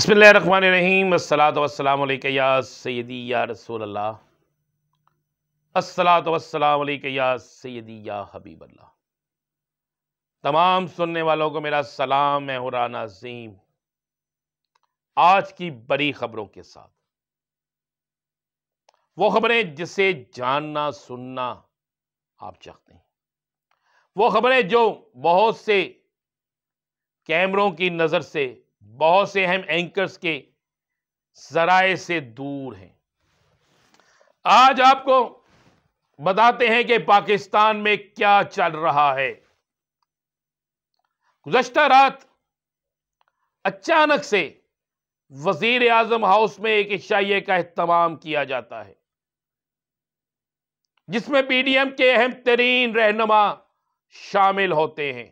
बसमान रहीम असलातम या सैदी या रसूल असलातम या सैदी या हबीब अल्लाह तमाम सुनने वालों को मेरा सलाम है हुरा नाजीम आज की बड़ी खबरों के साथ वो खबरें जिसे जानना सुनना आप चाहते हैं वो खबरें जो बहुत से कैमरों की नज़र से बहुत से अहम एंकर्स के जराए से दूर हैं आज आपको बताते हैं कि पाकिस्तान में क्या चल रहा है गुजशत रात अचानक से वजीर आजम हाउस में एक इशाइये का अहतमाम किया जाता है जिसमें पीडीएम के अहम तरीन रहनमा शामिल होते हैं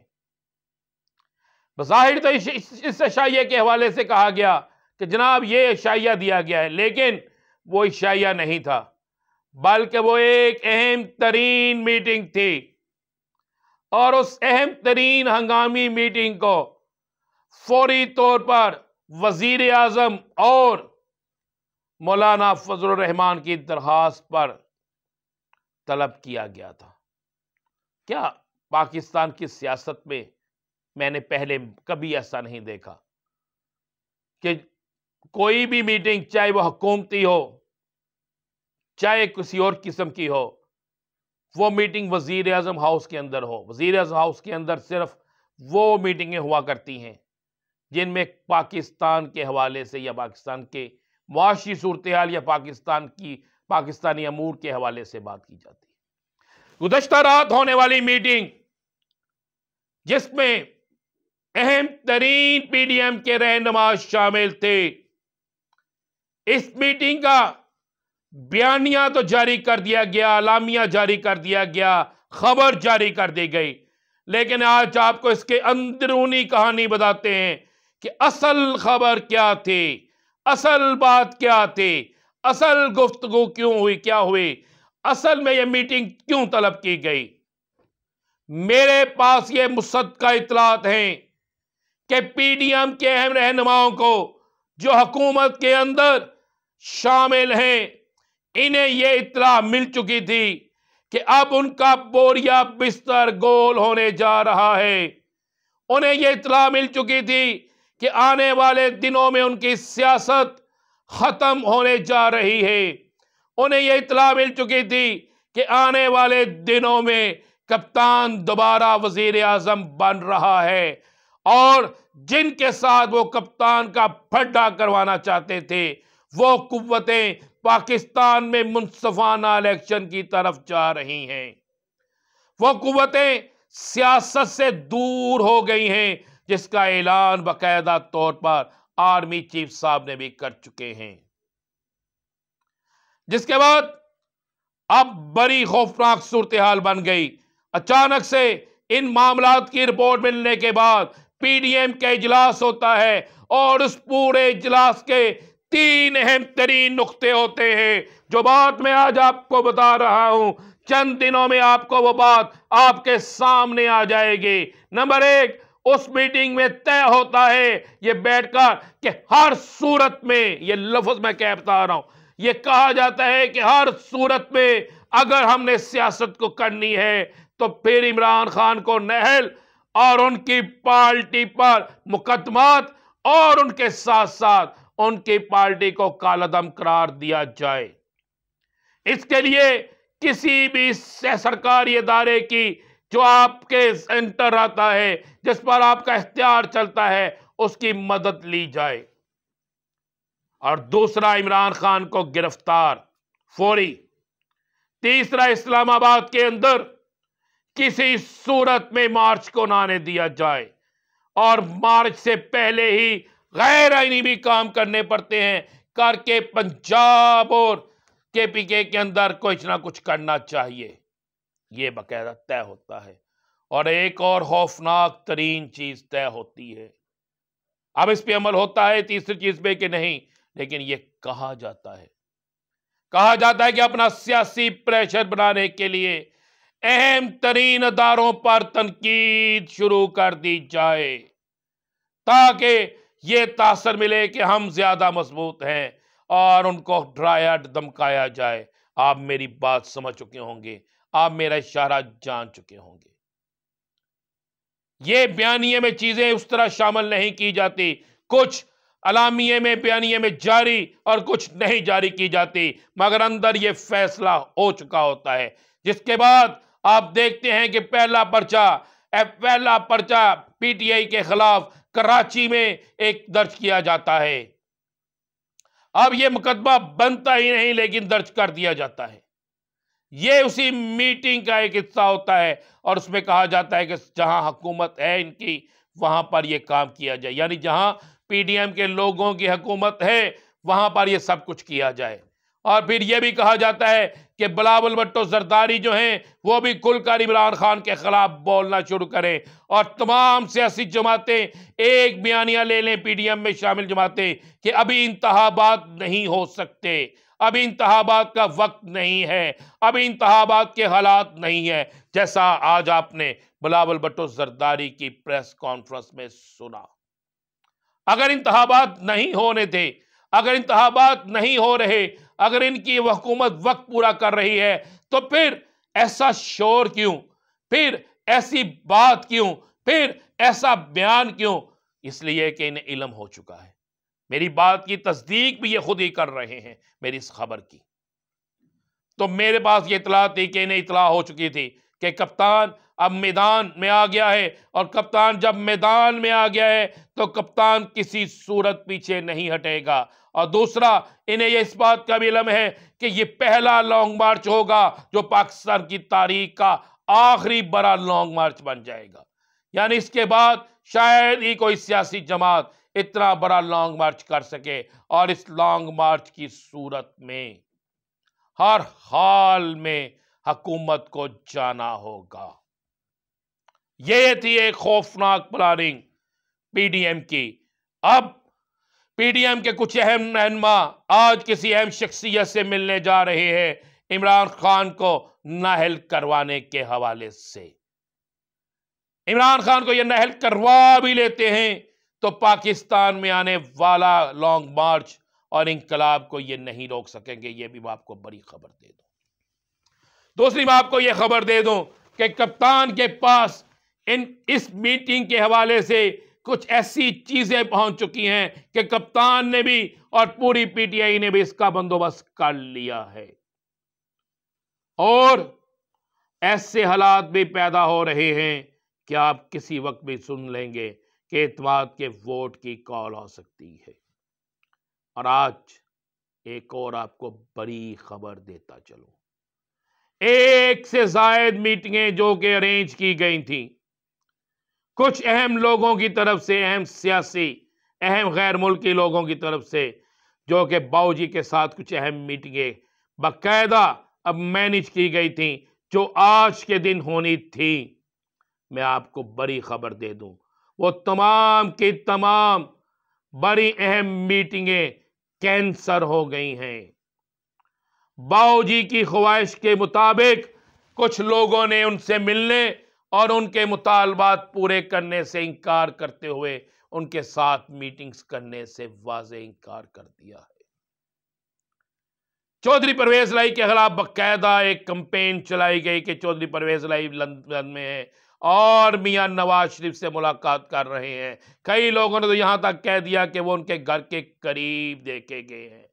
बज़ाहिर तो इस, इस, अशाइया के हवाले से कहा गया कि जनाब ये अशाइया दिया गया है लेकिन वो अशाइया नहीं था बल्कि वो एक अहम तरीन मीटिंग थी और उस अहम तरीन हंगामी मीटिंग को फौरी तौर पर वजीर आजम और मौलाना फजलरहमान की दरख्वास्त पर तलब किया गया था क्या पाकिस्तान की सियासत में मैंने पहले कभी ऐसा नहीं देखा कि कोई भी मीटिंग चाहे वह हुकूमती हो चाहे किसी और किस्म की हो वो मीटिंग वजीर अजम हाउस के अंदर हो वजीर अजम हाउस के अंदर सिर्फ वो मीटिंगें हुआ करती हैं जिनमें पाकिस्तान के हवाले से या पाकिस्तान के मुआशी सूरत हाल या पाकिस्तान की पाकिस्तानी अमूर के हवाले से बात की जाती है गुजशत रात होने वाली मीटिंग जिसमें अहम तरीन पीडीएम के रहनमा शामिल थे इस मीटिंग का बयानिया तो जारी कर दिया गया अलामिया जारी कर दिया गया खबर जारी कर दी गई लेकिन आज आपको इसके अंदरूनी कहानी बताते हैं कि असल खबर क्या थी असल बात क्या थी असल गुफ्तगु क्यों हुई क्या हुई असल में यह मीटिंग क्यों तलब की गई मेरे पास ये मुसद का इतलात हैं कि पीडीएम के अहम रहनुमाओं को जो हकूमत के अंदर शामिल हैं इन्हें ये इतला मिल चुकी थी कि अब उनका बोरिया बिस्तर गोल होने जा रहा है उन्हें ये इतला मिल चुकी थी कि आने वाले दिनों में उनकी सियासत ख़त्म होने जा रही है उन्हें ये इतला मिल चुकी थी कि आने वाले दिनों में कप्तान दोबारा वज़ी आजम बन रहा है और जिनके साथ वो कप्तान का फड्डा करवाना चाहते थे वो कुतें पाकिस्तान में मुनफाना इलेक्शन की तरफ जा रही हैं वो कुतें सियासत से दूर हो गई हैं जिसका ऐलान बाकायदा तौर पर आर्मी चीफ साहब ने भी कर चुके हैं जिसके बाद अब बड़ी खौफनाक सूरत हाल बन गई अचानक से इन मामला की रिपोर्ट मिलने के बाद पीडीएम का इजलास होता है और उस पूरे इजलास के तीन अहम तरीन नुकते होते हैं जो बात मैं आज आपको बता रहा हूं चंद दिनों में आपको वो बात आपके सामने आ जाएगी नंबर एक उस मीटिंग में तय होता है ये बैठकर कि हर सूरत में ये लफ्ज मैं कह बता रहा हूं ये कहा जाता है कि हर सूरत में अगर हमने सियासत को करनी है तो फिर इमरान खान को नहल और उनकी पार्टी पर मुकदमात और उनके साथ साथ उनकी पार्टी को कालादम करार दिया जाए इसके लिए किसी भी सरकारी इदारे की जो आपके सेंटर आता है जिस पर आपका इख्तियार चलता है उसकी मदद ली जाए और दूसरा इमरान खान को गिरफ्तार फौरी तीसरा इस्लामाबाद के अंदर किसी सूरत में मार्च को ना आने दिया जाए और मार्च से पहले ही गैर आइनी भी काम करने पड़ते हैं करके पंजाब और के पी के के अंदर कुछ ना कुछ करना चाहिए ये बकायदा तय होता है और एक और खौफनाक तरीन चीज़ तय होती है अब इस पे अमल होता है तीसरी चीज़ पे कि नहीं लेकिन ये कहा जाता है कहा जाता है कि अपना सियासी प्रेशर बनाने के लिए अहम तरीन अदारों पर तनकीद शुरू कर दी जाए ताकि ये तासर मिले कि हम ज़्यादा मजबूत हैं और उनको डराया धमकाया जाए आप मेरी बात समझ चुके होंगे आप मेरा इशारा जान चुके होंगे ये बयानिए में चीज़ें उस तरह शामिल नहीं की जाती कुछ अलामिये में बयानिए में जारी और कुछ नहीं जारी की जाती मगर अंदर ये फैसला हो चुका होता है जिसके बाद आप देखते हैं कि पहला पर्चा पहला पर्चा पीटीआई के खिलाफ कराची में एक दर्ज किया जाता है अब यह मुकदमा बनता ही नहीं लेकिन दर्ज कर दिया जाता है यह उसी मीटिंग का एक हिस्सा होता है और उसमें कहा जाता है कि जहां हुकूमत है इनकी वहां पर यह काम किया जाए यानी जहां पीडीएम के लोगों की हुकूमत है वहां पर यह सब कुछ किया जाए और फिर यह भी कहा जाता है कि बलावल भट्टो जरदारी जो हैं वो भी कुलकर इमरान खान के खिलाफ बोलना शुरू करें और तमाम सियासी जमातें एक बयानिया ले लें पी डी एम में शामिल जमातें कि अभी इंतहाबाद नहीं हो सकते अभी इंतहाबाद का वक्त नहीं है अभी इंतहाबाद के हालात नहीं है जैसा आज आपने बलावल भट्टो जरदारी की प्रेस कॉन्फ्रेंस में सुना अगर इंतहाबाद नहीं होने थे अगर इंतहाबाद नहीं हो रहे अगर इनकी हुकूमत वक्त पूरा कर रही है तो फिर ऐसा शोर क्यों फिर ऐसी बात क्यों फिर ऐसा बयान क्यों इसलिए कि इन्हें इलम हो चुका है मेरी बात की तस्दीक भी ये खुद ही कर रहे हैं मेरी इस खबर की तो मेरे पास ये इतला थी कि इन्हें इतला हो चुकी थी कि कप्तान अब मैदान में आ गया है और कप्तान जब मैदान में आ गया है तो कप्तान किसी सूरत पीछे नहीं हटेगा और दूसरा इन्हें यह इस बात का भी इलम है कि ये पहला लॉन्ग मार्च होगा जो पाकिस्तान की तारीख का आखिरी बड़ा लॉन्ग मार्च बन जाएगा यानी इसके बाद शायद ही कोई सियासी जमात इतना बड़ा लॉन्ग मार्च कर सके और इस लॉन्ग मार्च की सूरत में हर हाल में हकूमत को जाना होगा यह थी एक खौफनाक प्लानिंग पीडीएम की अब पीडीएम के कुछ अहम रहनमा आज किसी अहम शख्सियत से मिलने जा रहे हैं इमरान खान को नाहल करवाने के हवाले से इमरान खान को यह नहल करवा भी लेते हैं तो पाकिस्तान में आने वाला लॉन्ग मार्च और इनकलाब को यह नहीं रोक सकेंगे यह भी मैं आपको बड़ी खबर दे दू दूसरी मैं आपको यह खबर दे दू कि कप्तान के पास इन इस मीटिंग के हवाले से कुछ ऐसी चीज़ें पहुंच चुकी हैं कि कप्तान ने भी और पूरी पीटीआई ने भी इसका बंदोबस्त कर लिया है और ऐसे हालात भी पैदा हो रहे हैं कि आप किसी वक्त भी सुन लेंगे कि इतवाद के वोट की कॉल हो सकती है और आज एक और आपको बड़ी खबर देता चलूं एक से जायद मीटिंगें जो कि अरेंज की गई थीं कुछ अहम लोगों की तरफ से अहम सियासी अहम गैर मुल्की लोगों की तरफ से जो कि बाऊ जी के साथ कुछ अहम मीटिंगें बाकायदा अब मैनेज की गई थी जो आज के दिन होनी थी मैं आपको बड़ी खबर दे दूं वो तमाम की तमाम बड़ी अहम मीटिंगें कैंसर हो गई हैं बाऊ जी की ख्वाहिश के मुताबिक कुछ लोगों ने उनसे मिलने और उनके मुतालबात पूरे करने से इनकार करते हुए उनके साथ मीटिंग्स करने से वाज इनकार कर दिया है चौधरी परवेज लाई के खिलाफ बकायदा एक कंपेन चलाई गई कि चौधरी परवेज लाई लंदन में है और मियां नवाज शरीफ से मुलाकात कर रहे हैं कई लोगों ने तो यहां तक कह दिया कि वो उनके घर के करीब देखे गए हैं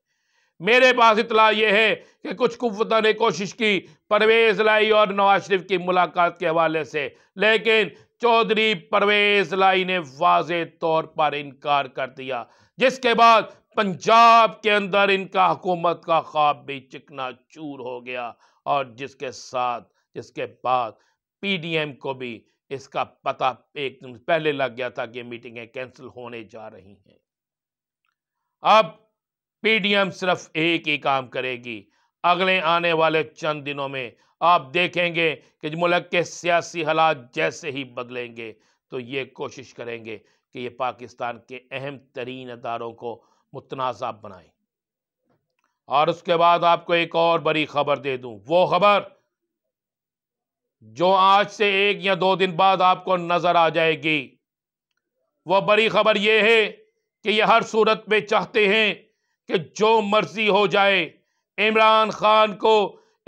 मेरे पास इतला यह है कि कुछ कुतों ने कोशिश की परवेज लाई और नवाज शरीफ की मुलाकात के हवाले से लेकिन चौधरी परवेज लाई ने वाज तौर पर इनकार कर दिया जिसके बाद पंजाब के अंदर इनका हुकूमत का ख्वाब भी चिकना चूर हो गया और जिसके साथ जिसके बाद पीडीएम को भी इसका पता एक दिन पहले लग गया था कि मीटिंगें कैंसिल होने जा रही हैं अब पीडीएम सिर्फ एक ही काम करेगी अगले आने वाले चंद दिनों में आप देखेंगे कि मुल्क के सियासी हालात जैसे ही बदलेंगे तो ये कोशिश करेंगे कि ये पाकिस्तान के अहम तरीन अदारों को मुतनाज़ा बनाएं और उसके बाद आपको एक और बड़ी खबर दे दूं वो खबर जो आज से एक या दो दिन बाद आपको नज़र आ जाएगी वो बड़ी खबर ये है कि ये हर सूरत में चाहते हैं कि जो मर्जी हो जाए इमरान खान को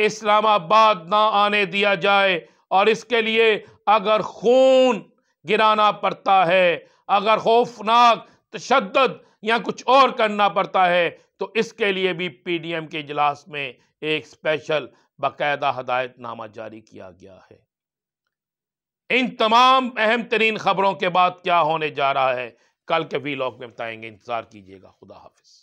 इस्लामाबाद ना आने दिया जाए और इसके लिए अगर खून गिराना पड़ता है अगर खौफनाक तशद या कुछ और करना पड़ता है तो इसके लिए भी पी डी एम के इजलास में एक स्पेशल बाकायदा हदायतनामा जारी किया गया है इन तमाम अहम तरीन खबरों के बाद क्या होने जा रहा है कल के वी लॉग में बताएंगे इंतज़ार कीजिएगा खुदा हाफिज